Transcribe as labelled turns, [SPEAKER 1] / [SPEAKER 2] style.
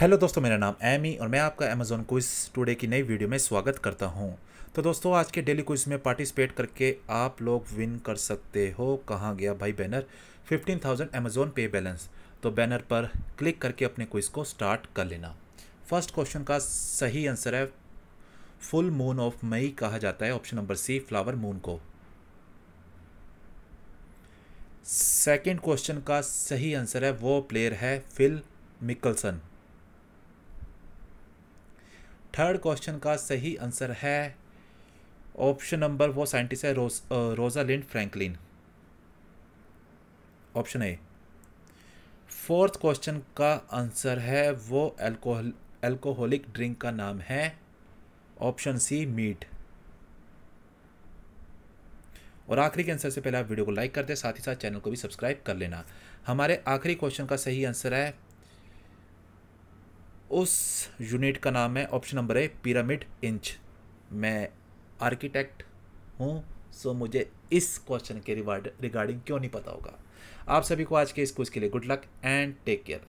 [SPEAKER 1] hello दोस्तों मेरा नाम एमी और मैं आपका अमेजोन क्विज टुडे की नई वीडियो में स्वागत करता हूं तो दोस्तों आज के डेली क्विज में पार्टिसिपेट करके आप लोग विन कर सकते हो कहाँ गया भाई banner 15,000 thousand Amazon pay balance तो बैनर पर क्लिक करके अपने क्विज को स्टार्ट कर लेना फर्स्ट क्वेश्चन का सही आंसर है फुल मून ऑफ मई कहा जाता है option number C flower moon को सेकेंड क्वेश्चन का सही आंसर है वो प्लेयर है फिल मिकलसन थर्ड क्वेश्चन का सही आंसर है ऑप्शन नंबर वो साइंटिस्ट है Rose Rosalind Franklin option A fourth question का आंसर है वो एल्कोहल एल्कोहलिक ड्रिंक का नाम है ऑप्शन सी मीट और आखिरी के आंसर से पहले आप वीडियो को लाइक कर दे साथ ही साथ चैनल को भी सब्सक्राइब कर लेना हमारे आखिरी क्वेश्चन का सही आंसर है उस यूनिट का नाम है ऑप्शन नंबर है पिरामिड इंच मैं आर्किटेक्ट हूँ सो मुझे इस क्वेश्चन के रिवार्ड रिगार्डिंग क्यों नहीं पता होगा आप सभी को आज के इस क्विज के लिए good luck and take care